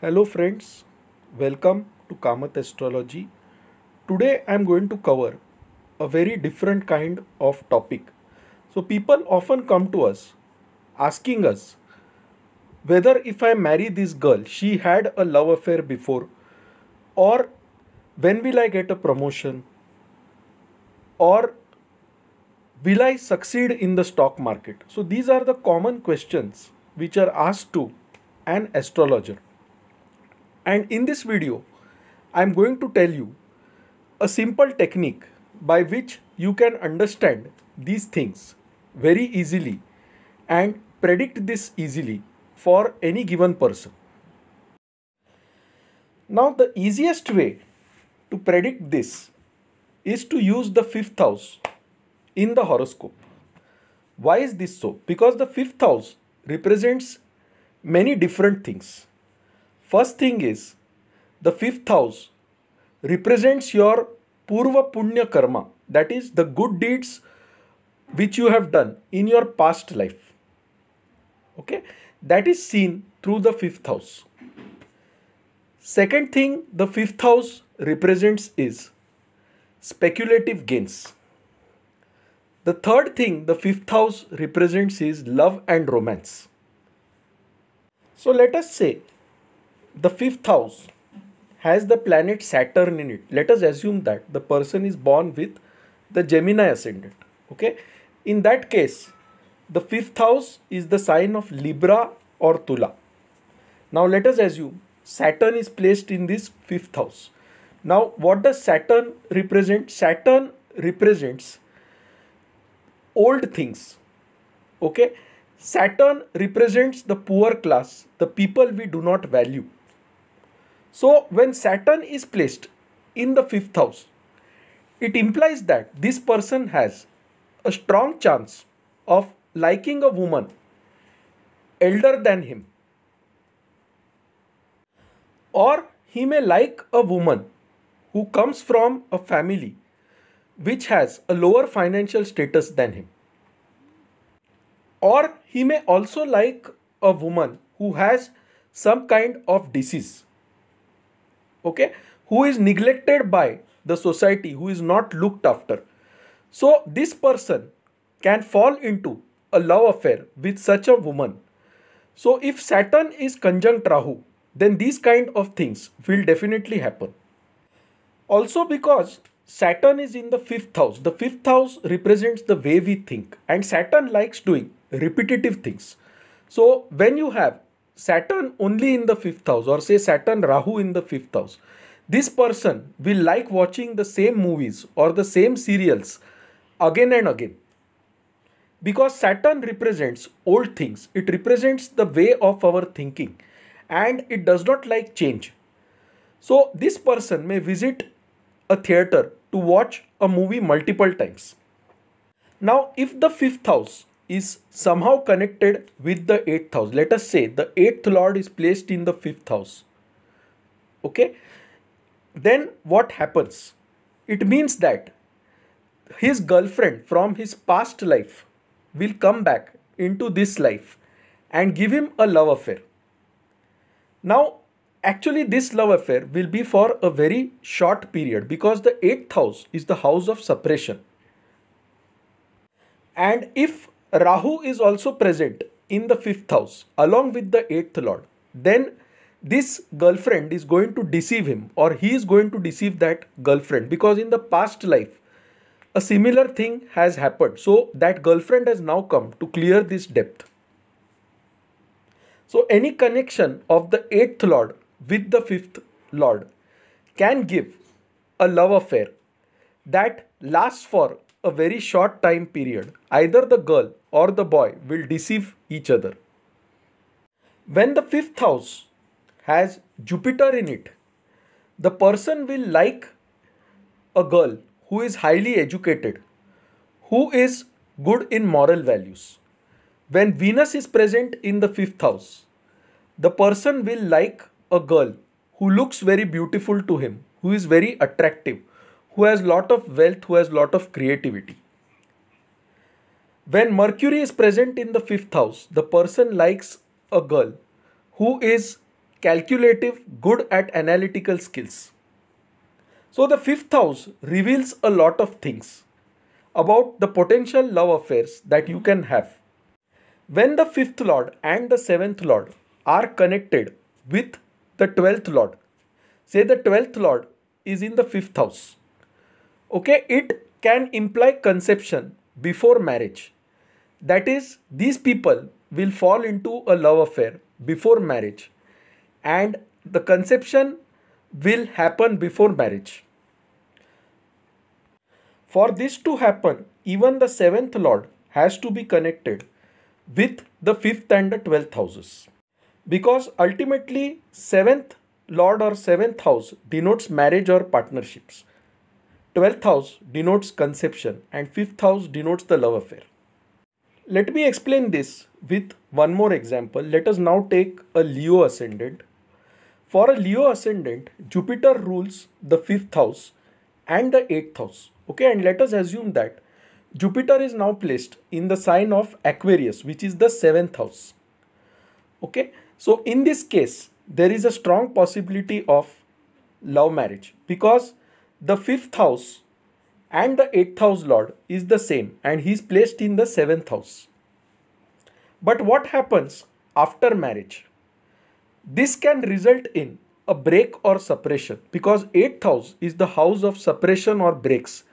Hello friends, welcome to Kamath Astrology. Today I am going to cover a very different kind of topic. So people often come to us asking us whether if I marry this girl, she had a love affair before or when will I get a promotion? Or will I succeed in the stock market? So these are the common questions which are asked to an astrologer. And in this video, I am going to tell you a simple technique by which you can understand these things very easily and predict this easily for any given person. Now, the easiest way to predict this is to use the fifth house in the horoscope. Why is this so? Because the fifth house represents many different things. First thing is the fifth house represents your Purva Punya Karma, that is, the good deeds which you have done in your past life. Okay, that is seen through the fifth house. Second thing, the fifth house represents is speculative gains. The third thing the fifth house represents is love and romance. So let us say the fifth house has the planet Saturn in it. Let us assume that the person is born with the Gemini ascendant. Okay. In that case, the fifth house is the sign of Libra or Tula. Now let us assume Saturn is placed in this fifth house. Now, what does Saturn represent? Saturn represents old things. Okay. Saturn represents the poor class, the people we do not value. So, when Saturn is placed in the fifth house, it implies that this person has a strong chance of liking a woman elder than him. Or he may like a woman who comes from a family which has a lower financial status than him. Or he may also like a woman who has some kind of disease, okay, who is neglected by the society, who is not looked after. So, this person can fall into a love affair with such a woman. So, if Saturn is conjunct Rahu, then these kind of things will definitely happen. Also because Saturn is in the fifth house. The fifth house represents the way we think, and Saturn likes doing repetitive things. So, when you have Saturn only in the fifth house, or say Saturn Rahu in the fifth house, this person will like watching the same movies or the same serials again and again. Because Saturn represents old things, it represents the way of our thinking, and it does not like change. So, this person may visit a theater to watch a movie multiple times. Now, if the fifth house is somehow connected with the eighth house, let us say the eighth lord is placed in the fifth house, okay, then what happens? It means that his girlfriend from his past life will come back into this life and give him a love affair. Now, actually this love affair will be for a very short period because the eighth house is the house of suppression. And if Rahu is also present in the fifth house along with the eighth lord, then this girlfriend is going to deceive him or he is going to deceive that girlfriend because in the past life a similar thing has happened. So that girlfriend has now come to clear this depth. So any connection of the eighth lord with the fifth Lord can give a love affair that lasts for a very short time period. Either the girl or the boy will deceive each other. When the fifth house has Jupiter in it, the person will like a girl who is highly educated, who is good in moral values. When Venus is present in the fifth house, the person will like a girl who looks very beautiful to him, who is very attractive, who has lot of wealth, who has lot of creativity. When Mercury is present in the fifth house, the person likes a girl who is calculative, good at analytical skills. So the fifth house reveals a lot of things about the potential love affairs that you can have. When the fifth lord and the seventh lord are connected with the 12th lord say the 12th lord is in the 5th house okay it can imply conception before marriage that is these people will fall into a love affair before marriage and the conception will happen before marriage for this to happen even the seventh lord has to be connected with the fifth and the twelfth houses because ultimately seventh lord or seventh house denotes marriage or partnerships. 12th house denotes conception and 5th house denotes the love affair. Let me explain this with one more example. Let us now take a Leo ascendant. For a Leo ascendant, Jupiter rules the 5th house and the 8th house. Okay, and let us assume that Jupiter is now placed in the sign of Aquarius, which is the 7th house. Okay. So in this case, there is a strong possibility of love marriage because the fifth house and the eighth house lord is the same and he is placed in the seventh house. But what happens after marriage? This can result in a break or separation because eighth house is the house of separation or breaks.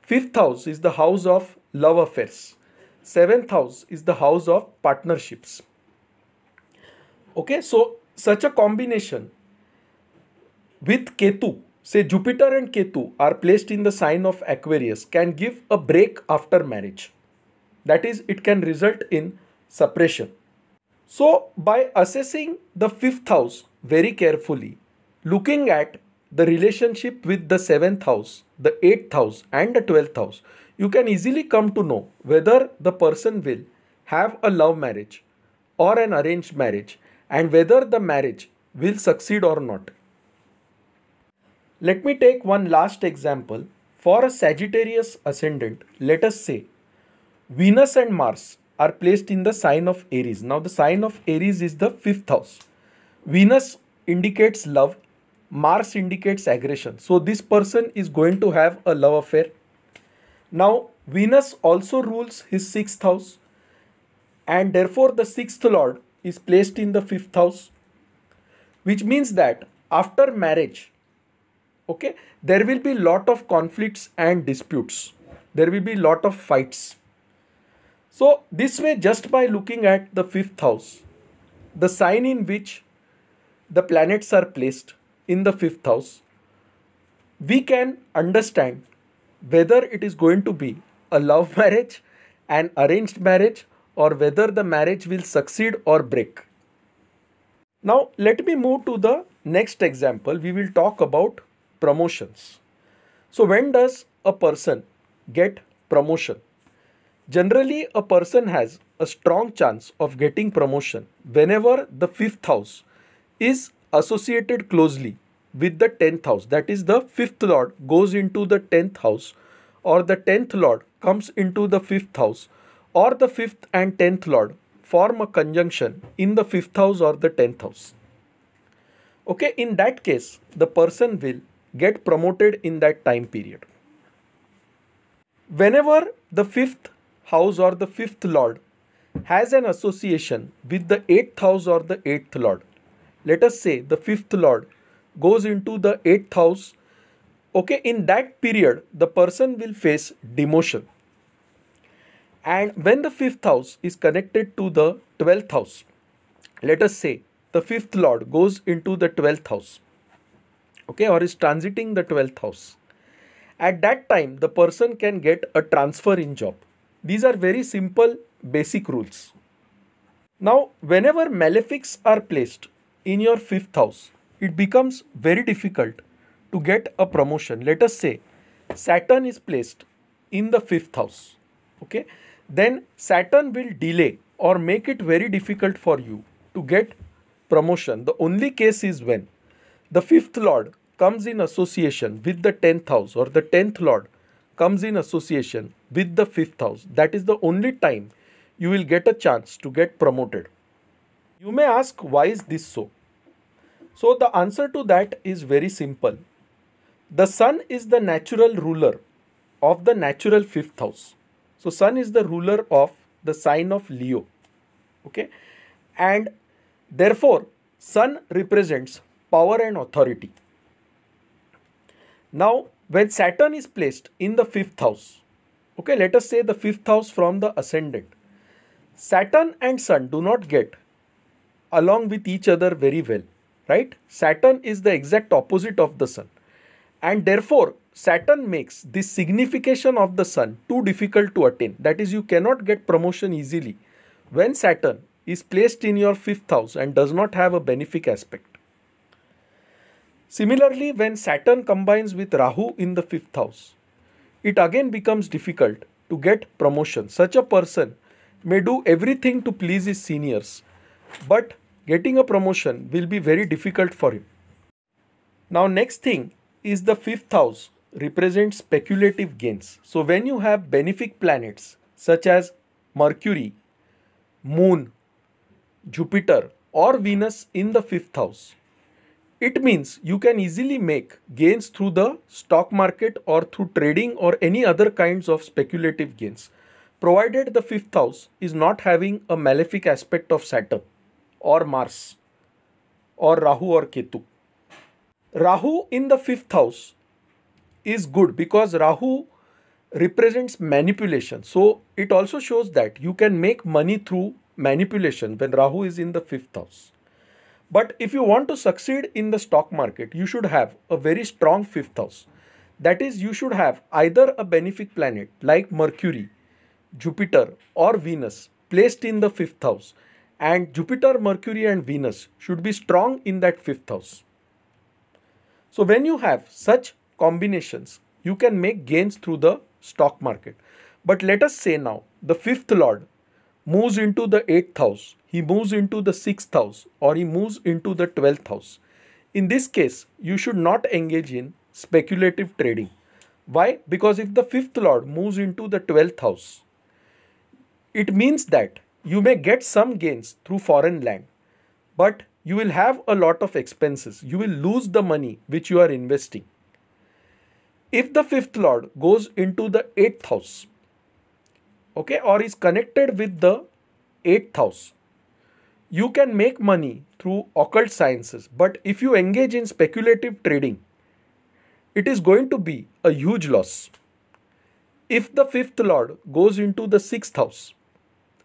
Fifth house is the house of love affairs. Seventh house is the house of partnerships. Okay, so such a combination with Ketu, say Jupiter and Ketu are placed in the sign of Aquarius, can give a break after marriage. That is, it can result in separation. So, by assessing the fifth house very carefully, looking at the relationship with the seventh house, the eighth house, and the twelfth house, you can easily come to know whether the person will have a love marriage or an arranged marriage and whether the marriage will succeed or not. Let me take one last example. For a Sagittarius ascendant, let us say Venus and Mars are placed in the sign of Aries. Now, the sign of Aries is the fifth house. Venus indicates love, Mars indicates aggression. So, this person is going to have a love affair. Now, Venus also rules his sixth house, and therefore, the sixth lord is placed in the fifth house, which means that after marriage, okay, there will be lot of conflicts and disputes. There will be lot of fights. So this way, just by looking at the fifth house, the sign in which the planets are placed in the fifth house, we can understand whether it is going to be a love marriage, an arranged marriage, or whether the marriage will succeed or break. Now let me move to the next example. We will talk about promotions. So when does a person get promotion? Generally a person has a strong chance of getting promotion whenever the fifth house is associated closely with the 10th house that is the fifth lord goes into the 10th house or the 10th lord comes into the fifth house or the fifth and tenth lord form a conjunction in the fifth house or the tenth house. Okay, in that case, the person will get promoted in that time period. Whenever the fifth house or the fifth lord has an association with the eighth house or the eighth lord, let us say the fifth lord goes into the eighth house, okay, in that period, the person will face demotion and when the fifth house is connected to the 12th house let us say the fifth lord goes into the 12th house okay or is transiting the 12th house at that time the person can get a transfer in job these are very simple basic rules now whenever malefics are placed in your fifth house it becomes very difficult to get a promotion let us say saturn is placed in the fifth house okay then Saturn will delay or make it very difficult for you to get promotion. The only case is when the fifth lord comes in association with the 10th house or the 10th lord comes in association with the fifth house. That is the only time you will get a chance to get promoted. You may ask, why is this so? So, the answer to that is very simple. The sun is the natural ruler of the natural fifth house. So Sun is the ruler of the sign of Leo. Okay. And therefore, Sun represents power and authority. Now, when Saturn is placed in the fifth house, okay, let us say the fifth house from the ascendant, Saturn and Sun do not get along with each other very well, right? Saturn is the exact opposite of the Sun. And therefore, Saturn makes the signification of the sun too difficult to attain. That is, you cannot get promotion easily. When Saturn is placed in your fifth house and does not have a benefic aspect. Similarly, when Saturn combines with Rahu in the fifth house, it again becomes difficult to get promotion. Such a person may do everything to please his seniors, but getting a promotion will be very difficult for him. Now, next thing is the fifth house represent speculative gains. So when you have benefic planets such as Mercury, Moon, Jupiter or Venus in the fifth house, it means you can easily make gains through the stock market or through trading or any other kinds of speculative gains, provided the fifth house is not having a malefic aspect of Saturn or Mars or Rahu or Ketu. Rahu in the fifth house is good because Rahu represents manipulation. So it also shows that you can make money through manipulation when Rahu is in the fifth house. But if you want to succeed in the stock market, you should have a very strong fifth house. That is, you should have either a benefic planet like Mercury, Jupiter, or Venus placed in the fifth house. And Jupiter, Mercury, and Venus should be strong in that fifth house. So, when you have such combinations. You can make gains through the stock market. But let us say now the fifth lord moves into the eighth house, he moves into the sixth house, or he moves into the twelfth house. In this case, you should not engage in speculative trading. Why? Because if the fifth lord moves into the twelfth house, it means that you may get some gains through foreign land, but you will have a lot of expenses. You will lose the money which you are investing if the fifth lord goes into the eighth house, okay, or is connected with the eighth house, you can make money through occult sciences. But if you engage in speculative trading, it is going to be a huge loss. If the fifth lord goes into the sixth house,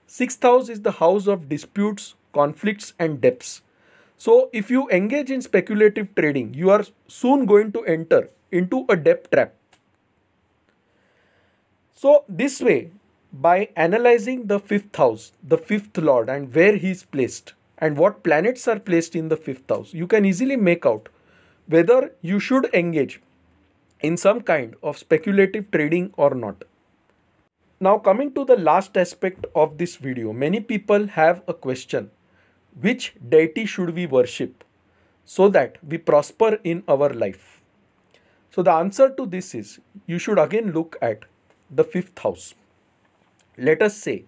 sixth house is the house of disputes, conflicts, and debts. So, if you engage in speculative trading, you are soon going to enter into a debt trap. So, this way, by analyzing the fifth house, the fifth lord, and where he is placed, and what planets are placed in the fifth house, you can easily make out whether you should engage in some kind of speculative trading or not. Now, coming to the last aspect of this video, many people have a question which deity should we worship so that we prosper in our life? So the answer to this is you should again look at the fifth house. Let us say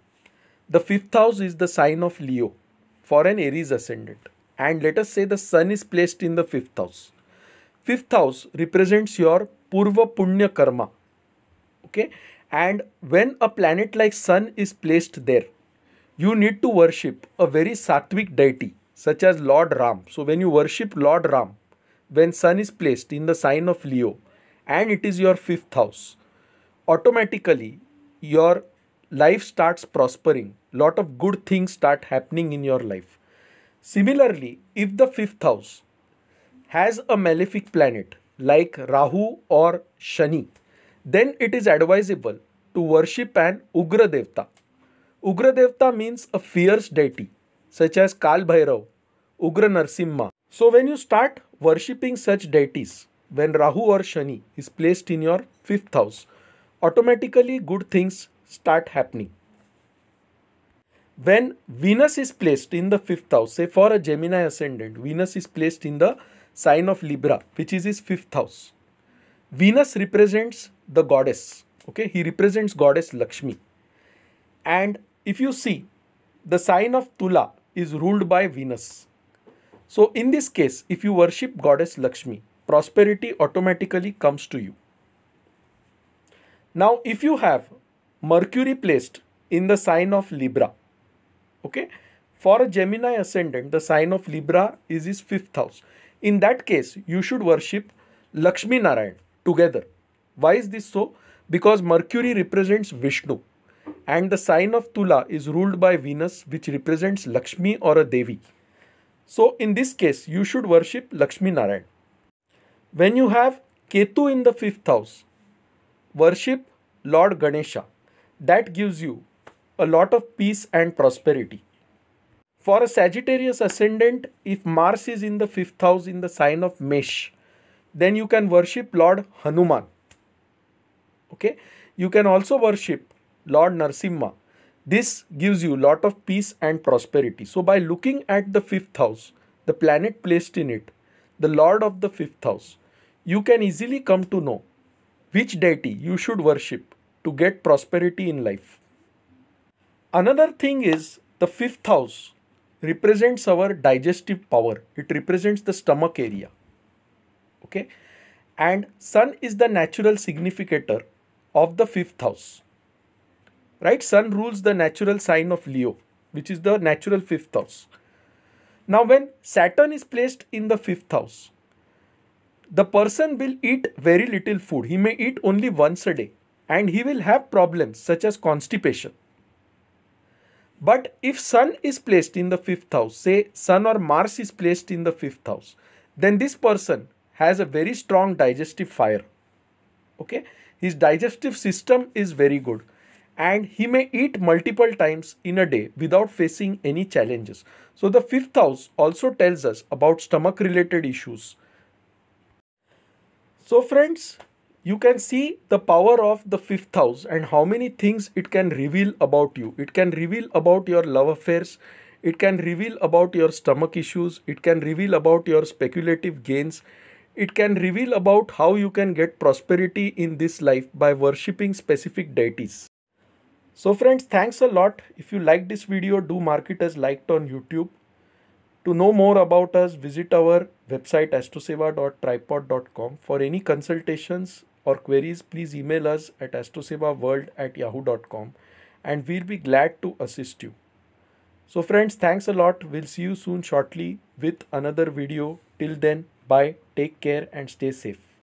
the fifth house is the sign of Leo for an Aries ascendant. And let us say the sun is placed in the fifth house. Fifth house represents your Purva Punya Karma. Okay. And when a planet like sun is placed there, you need to worship a very sattvic deity such as Lord Ram. So when you worship Lord Ram, when sun is placed in the sign of Leo and it is your fifth house, automatically your life starts prospering. Lot of good things start happening in your life. Similarly, if the fifth house has a malefic planet like Rahu or Shani, then it is advisable to worship an Ugra Devta. Ugra Devta means a fierce deity such as Kal Bhairav, Ugra Narsimha. So when you start worshipping such deities, when Rahu or Shani is placed in your fifth house, automatically good things start happening. When Venus is placed in the fifth house, say for a Gemini ascendant, Venus is placed in the sign of Libra, which is his fifth house. Venus represents the goddess, okay? He represents goddess Lakshmi. And if you see, the sign of Tula is ruled by Venus. So in this case, if you worship goddess Lakshmi, prosperity automatically comes to you. Now, if you have Mercury placed in the sign of Libra, okay, for a Gemini ascendant, the sign of Libra is his fifth house. In that case, you should worship Lakshmi Narayan together. Why is this so? Because Mercury represents Vishnu and the sign of Tula is ruled by Venus, which represents Lakshmi or a Devi. So in this case, you should worship Lakshmi Narayan. When you have Ketu in the fifth house, worship Lord Ganesha. That gives you a lot of peace and prosperity. For a Sagittarius ascendant, if Mars is in the fifth house in the sign of Mesh, then you can worship Lord Hanuman. Okay, you can also worship Lord Narsimha this gives you lot of peace and prosperity. So by looking at the fifth house, the planet placed in it, the lord of the fifth house, you can easily come to know which deity you should worship to get prosperity in life. Another thing is the fifth house represents our digestive power. It represents the stomach area. Okay. And sun is the natural significator of the fifth house right sun rules the natural sign of leo which is the natural fifth house now when saturn is placed in the fifth house the person will eat very little food he may eat only once a day and he will have problems such as constipation but if sun is placed in the fifth house say sun or mars is placed in the fifth house then this person has a very strong digestive fire okay his digestive system is very good and he may eat multiple times in a day without facing any challenges. So, the fifth house also tells us about stomach related issues. So, friends, you can see the power of the fifth house and how many things it can reveal about you. It can reveal about your love affairs, it can reveal about your stomach issues, it can reveal about your speculative gains, it can reveal about how you can get prosperity in this life by worshipping specific deities. So friends, thanks a lot. If you like this video, do mark it as liked on YouTube. To know more about us, visit our website astroseva.tripod.com. For any consultations or queries, please email us at astrosevaworld at yahoo.com and we'll be glad to assist you. So friends, thanks a lot. We'll see you soon shortly with another video. Till then, bye, take care and stay safe.